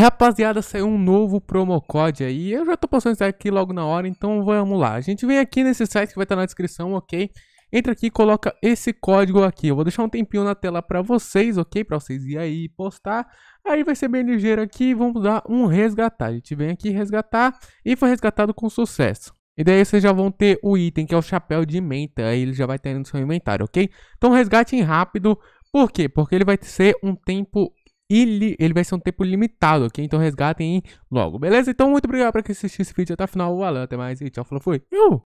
Rapaziada, saiu um novo promo code aí. Eu já tô postando isso aqui logo na hora, então vamos lá. A gente vem aqui nesse site que vai estar tá na descrição, ok? Entra aqui e coloca esse código aqui. Eu vou deixar um tempinho na tela para vocês, ok? Para vocês ir aí postar. Aí vai ser bem ligeiro aqui. Vamos dar um resgatar. A gente vem aqui resgatar e foi resgatado com sucesso. E daí vocês já vão ter o item que é o chapéu de menta. Aí ele já vai estar no seu inventário, ok? Então resgate rápido. Por quê? Porque ele vai ser um tempo ele vai ser um tempo limitado, ok? Então resgatem logo, beleza? Então muito obrigado por assistir esse vídeo até o final, valeu, até mais e tchau, falou, fui!